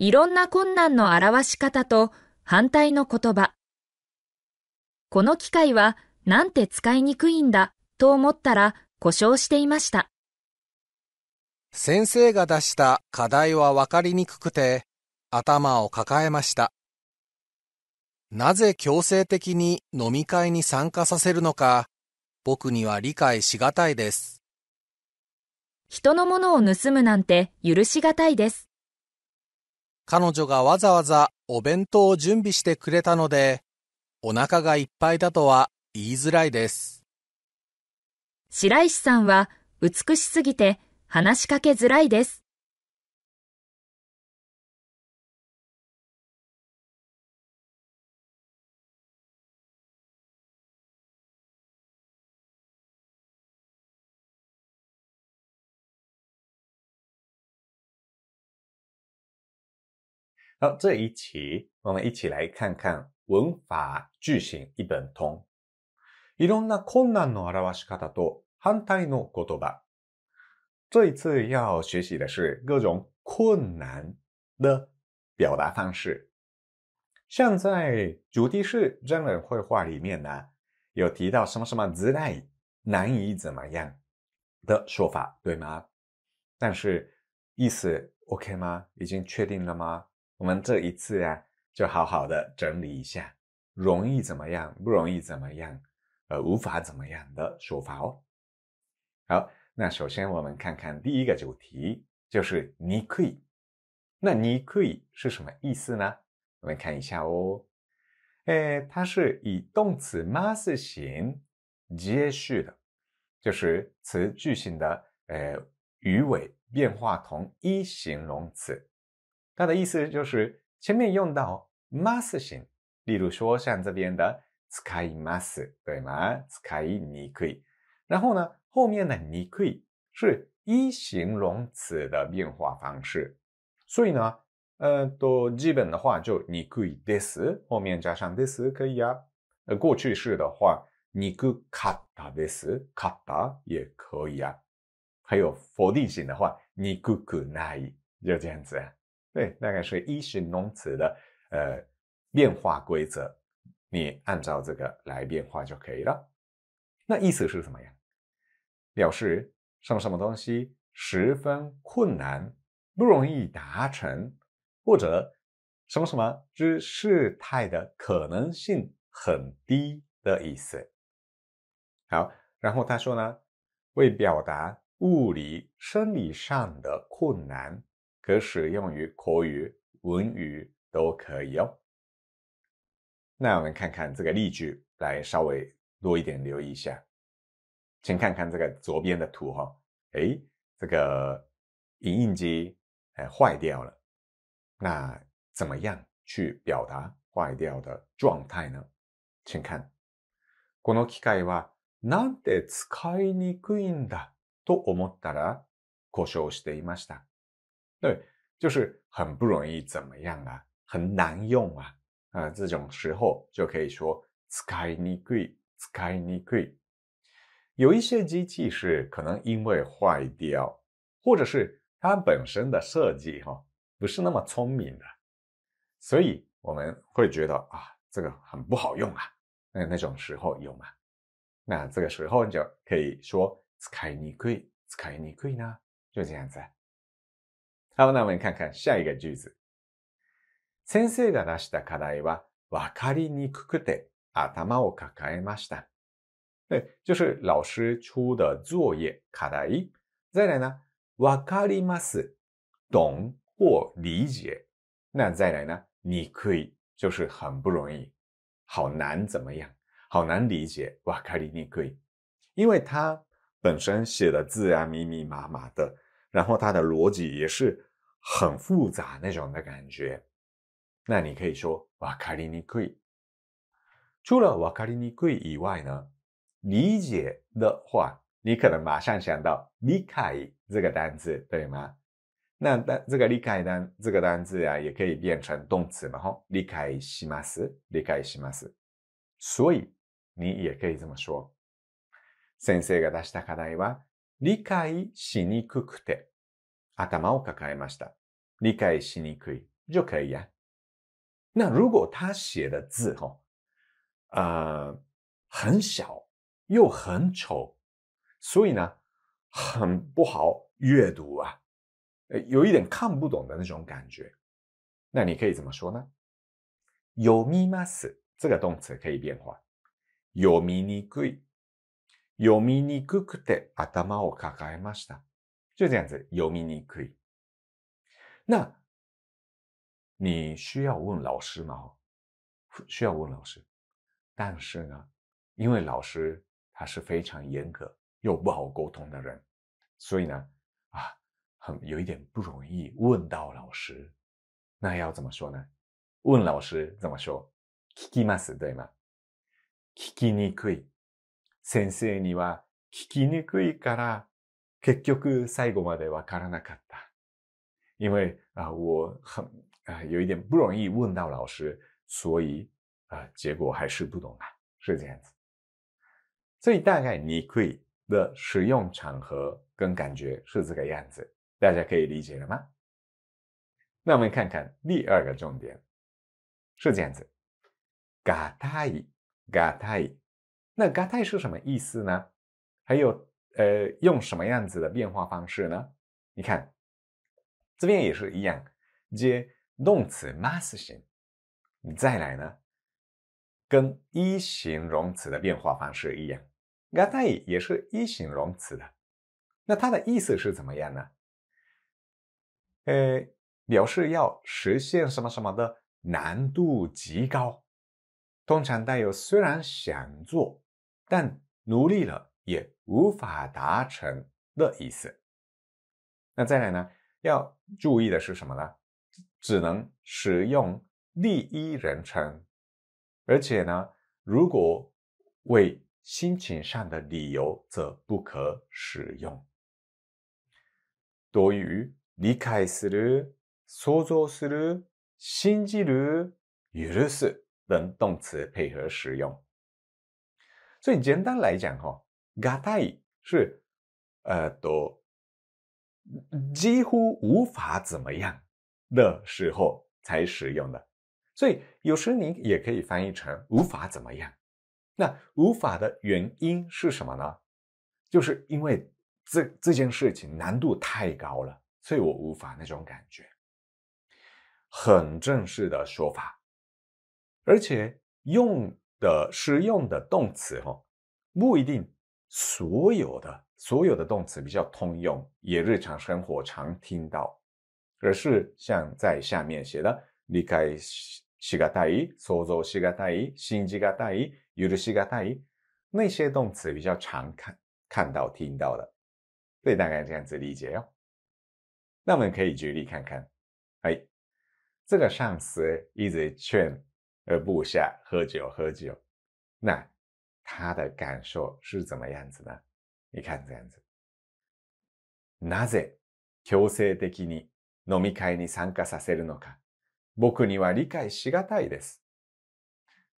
いろんな困難の表し方と反対の言葉。この機械はなんて使いにくいんだと思ったら故障していました。先生が出した課題はわかりにくくて頭を抱えました。なぜ強制的に飲み会に参加させるのか僕には理解しがたいです。人のものを盗むなんて許しがたいです。彼女がわざわざお弁当を準備してくれたので、お腹がいっぱいだとは言いづらいです。白石さんは美しすぎて話しかけづらいです。好，这一期我们一起来看看《文法句型一本通》。这一次要学习的是各种困难的表达方式，像在主题是真人绘画里面呢，有提到什么什么 z a 难以怎么样的说法，对吗？但是意思 OK 吗？已经确定了吗？我们这一次呀，就好好的整理一下，容易怎么样？不容易怎么样？呃，无法怎么样的说法哦。好，那首先我们看看第一个主题，就是你可以。那你可以是什么意思呢？我们看一下哦。哎，它是以动词 mas 型接续的，就是词句型的呃，语尾变化同一形容词。它的意思就是前面用到ます形，例如说像这边的使いま s 对吗？使いにくい。然后呢，后面呢，にくい是一形容词的变化方式。所以呢，呃，都基本的话就に this 后面加上 this 可以啊。呃，过去式的话，に t い this す，か t た也可以啊。还有否定型的话，にくいない，就这样子啊。对，大概是意形容词的呃变化规则，你按照这个来变化就可以了。那意思是什么呀？表示什么什么东西十分困难，不容易达成，或者什么什么之事态的可能性很低的意思。好，然后他说呢，为表达物理、生理上的困难。可使用于口语、文语都可以哦。那我们看看这个例句，来稍微多一点留意一下。先看看这个左边的图哈，哎，这个影印机哎坏掉了。那怎么样去表达坏掉的状态呢？请看，この機械はなんて使いにくいんだと思ったら故障していました。对，就是很不容易，怎么样啊？很难用啊！啊，这种时候就可以说使いにくい、使いにくい。有一些机器是可能因为坏掉，或者是它本身的设计哈，不是那么聪明的，所以我们会觉得啊，这个很不好用啊。那那种时候有吗？那这个时候你就可以说使いにくい、使いにくい呢，就这样子。あまなめにかんかん試合先生が出した課題は分かりにくくて頭を抱えました。对，就是老师出的作业課題。再来呢、わかります、懂或理解。那再来呢，你可以就是很不容易，好难怎么样？好难理解、わかりにくい。因为它本身写的字啊密密麻麻的，然后它的逻辑也是。很复杂那种的感觉，那你可以说“わかりにくい”。除了“わかりにくい”以外呢，理解的话，你可能马上想到“理解”这个单词，对吗？那但这个“理解”单这个单词啊，也可以变成动词嘛，后“理解します”“理解します”，所以你也可以这么说：“先生が出した課題は理解しにくくて。”頭を抱えました。理解しにくい就可以や。那如果他写的字呃，很小又很丑，所以呢，很不好阅读啊，有一点看不懂的那种感觉。那你可以怎么说呢？読みます这个动词可以变化，読みにくい、読みにくくて頭を抱えました。就这样子，有名你可以。那你需要问老师吗？需要问老师。但是呢，因为老师他是非常严格又不好沟通的人，所以呢，啊，很有一点不容易问到老师。那要怎么说呢？问老师怎么说？ききます对吗？ききにくい。先生にはききにくいから。結局最後まで分からなかった。因為啊，我很啊，有一點不容易問到老師，所以啊，結果還是不懂啊，是這樣子。所以大概你以的使用場合跟感覺是這個樣子，大家可以理解了嗎？那我們看看第二個重點，是這樣子。嘎太，嘎太，那ガタイ是什么意思呢？还有。呃，用什么样子的变化方式呢？你看，这边也是一样接动词 m a s 型。你再来呢，跟一形容词的变化方式一样 g a t a 也是一形容词的。那它的意思是怎么样呢？呃，表示要实现什么什么的难度极高，通常带有虽然想做，但努力了。也无法达成的意思。那再来呢？要注意的是什么呢？只能使用第一人称，而且呢，如果为心情上的理由，则不可使用。多与理解する、想像する、信じる、いる等动词配合使用。所以简单来讲哈。“gatai” 是呃，都几乎无法怎么样的时候才使用的，所以有时你也可以翻译成无法怎么样。那无法的原因是什么呢？就是因为这这件事情难度太高了，所以我无法那种感觉。很正式的说法，而且用的使用的动词哦，不一定。所有的所有的动词比较通用，也日常生活常听到，而是像在下面写的理解しがたい、想像しがたい、信じがたい、許しがたい那些动词比较常看看到听到的，所以大概这样子理解哦。那我们可以举例看看，哎，这个上司一直劝呃部下喝酒喝酒，那。他的感受是怎么样子的？你看这样子。なぜ強制的に飲み会に参加させるのか、僕には理解しがたいです。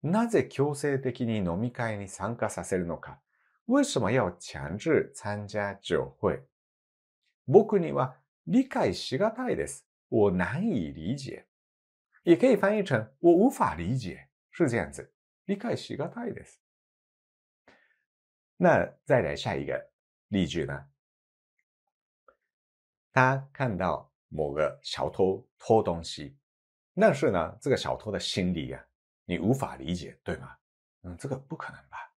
なぜ強制的に飲み会に参加させるのか、为什么要强制参加酒会？僕には理解しがたいです。我难以理解。也可以翻译成我无法理解，是这样子。理解しがたいです。那再来下一个例句呢？他看到某个小偷偷东西，但是呢，这个小偷的心理啊，你无法理解，对吗？嗯，这个不可能吧？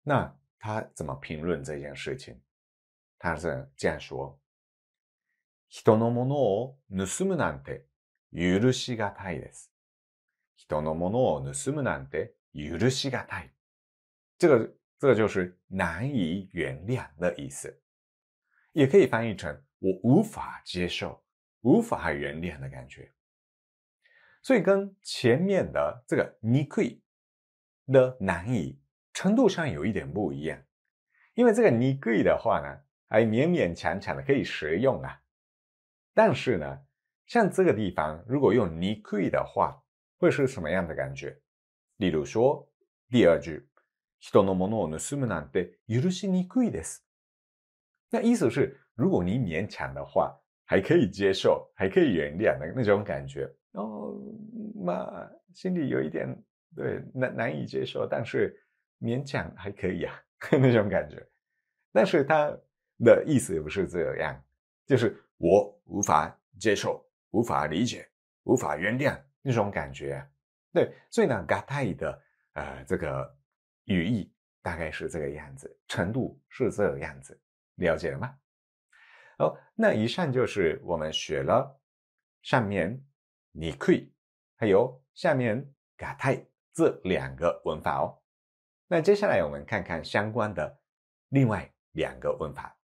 那他怎么评论这件事情？他是这样说：“人のものを盗むなんて許しがたいです。人のものを盗むなんて許しがたい。”这个。这个就是难以原谅的意思，也可以翻译成“我无法接受、无法原谅”的感觉。所以跟前面的这个“にくい”的难以程度上有一点不一样，因为这个“にくい”的话呢，还勉勉强强的可以使用啊。但是呢，像这个地方如果用“にくい”的话，会是什么样的感觉？例如说第二句。人の物を盗むなんて許しにくいです。那意思是，如果你勉强的话，还可以接受，还可以原谅的，那种感觉。哦，嘛，心里有一点对难难以接受，但是勉强还可以啊，那种感觉。但是他的意思不是这样，就是我无法接受，无法理解，无法原谅那种感觉。对，所以呢，GATTI 的呃这个。语义大概是这个样子，程度是这个样子，了解了吗？哦，那以上就是我们学了上面你亏，还有下面嘎太这两个文法哦。那接下来我们看看相关的另外两个文法。